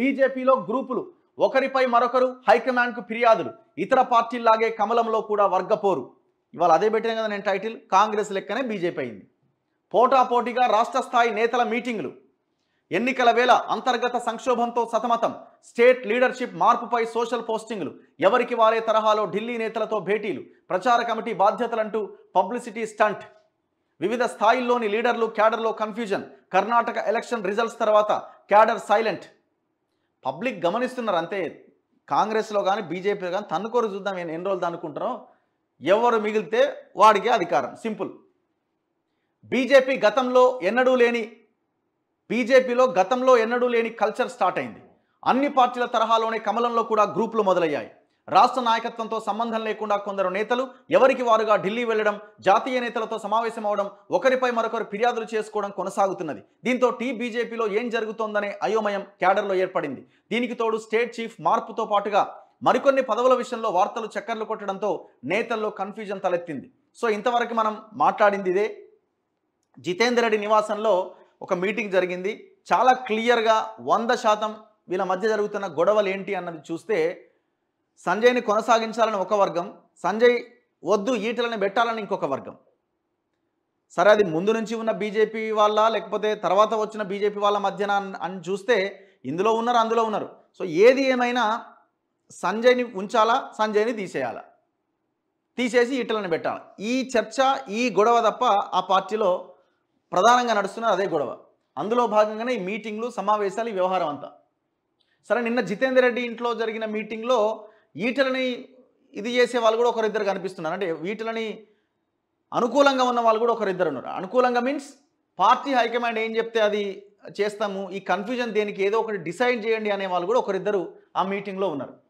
బీజేపీలో గ్రూపులు ఒకరిపై మరొకరు హైకమాండ్కు ఫిర్యాదులు ఇతర పార్టీల్లాగే కమలంలో కూడా వర్గపోరు ఇవాళ అదే పెట్టాను కదా నేను టైటిల్ కాంగ్రెస్ లెక్కనే బీజేపీ అయింది పోటాపోటీగా రాష్ట్ర స్థాయి నేతల మీటింగులు ఎన్నికల వేళ అంతర్గత సంక్షోభంతో సతమతం స్టేట్ లీడర్షిప్ మార్పుపై సోషల్ పోస్టింగ్లు ఎవరికి వారే తరహాలో ఢిల్లీ నేతలతో భేటీలు ప్రచార కమిటీ బాధ్యతలంటూ పబ్లిసిటీ స్టంట్ వివిధ స్థాయిల్లోని లీడర్లు క్యాడర్లో కన్ఫ్యూజన్ కర్ణాటక ఎలక్షన్ రిజల్ట్స్ తర్వాత క్యాడర్ సైలెంట్ పబ్లిక్ గమనిస్తున్నారు అంతే కాంగ్రెస్లో కానీ బీజేపీలో కానీ కొరకు చూద్దాం నేను ఎన్ని రోజులు అనుకుంటున్నాం ఎవరు మిగిలితే వాడికే అధికారం సింపుల్ బీజేపీ గతంలో ఎన్నడూ లేని బీజేపీలో గతంలో ఎన్నడూ లేని కల్చర్ స్టార్ట్ అయింది అన్ని పార్టీల తరహాలోనే కమలంలో కూడా గ్రూపులు మొదలయ్యాయి రాష్ట్ర నాయకత్వంతో సంబంధం లేకుండా కొందరు నేతలు ఎవరికి వారుగా ఢిల్లీ వెళ్లడం జాతీయ నేతలతో సమావేశం అవడం ఒకరిపై మరొకరు ఫిర్యాదులు చేసుకోవడం కొనసాగుతున్నది దీంతో టీ బీజేపీలో ఏం జరుగుతోందనే అయోమయం క్యాడర్లో ఏర్పడింది దీనికి తోడు స్టేట్ చీఫ్ మార్పుతో పాటుగా మరికొన్ని పదవుల విషయంలో వార్తలు చక్కర్లు కొట్టడంతో నేతల్లో కన్ఫ్యూజన్ తలెత్తింది సో ఇంతవరకు మనం మాట్లాడింది ఇదే జితేందర్ రెడ్డి నివాసంలో ఒక మీటింగ్ జరిగింది చాలా క్లియర్గా వంద శాతం వీళ్ళ మధ్య జరుగుతున్న గొడవలు ఏంటి అన్నది చూస్తే సంజయ్ని కొనసాగించాలని ఒక వర్గం సంజయ్ వద్దు ఈటలని పెట్టాలని ఇంకొక వర్గం సరే అది ముందు నుంచి ఉన్న బీజేపీ వాళ్ళ లేకపోతే తర్వాత వచ్చిన బీజేపీ వాళ్ళ మధ్యన అని చూస్తే ఇందులో ఉన్నారు అందులో ఉన్నారు సో ఏది ఏమైనా సంజయ్ని ఉంచాలా సంజయ్ని తీసేయాలా తీసేసి ఈటలను పెట్టాలి ఈ చర్చ ఈ గొడవ తప్ప ఆ పార్టీలో ప్రధానంగా నడుస్తున్న అదే గొడవ అందులో భాగంగానే ఈ మీటింగ్లు సమావేశాలు ఈ వ్యవహారం అంతా సరే నిన్న జితేందర్ రెడ్డి ఇంట్లో జరిగిన మీటింగ్లో ఈటలని ఇది చేసే వాళ్ళు కూడా ఒకరిద్దరు కనిపిస్తున్నారు అంటే వీటిలని అనుకూలంగా ఉన్న వాళ్ళు కూడా ఒకరిద్దరు ఉన్నారు అనుకూలంగా మీన్స్ పార్టీ హైకమాండ్ ఏం చెప్తే అది చేస్తాము ఈ కన్ఫ్యూజన్ దేనికి ఏదో ఒకటి డిసైడ్ చేయండి అనే వాళ్ళు కూడా ఒకరిద్దరు ఆ మీటింగ్లో ఉన్నారు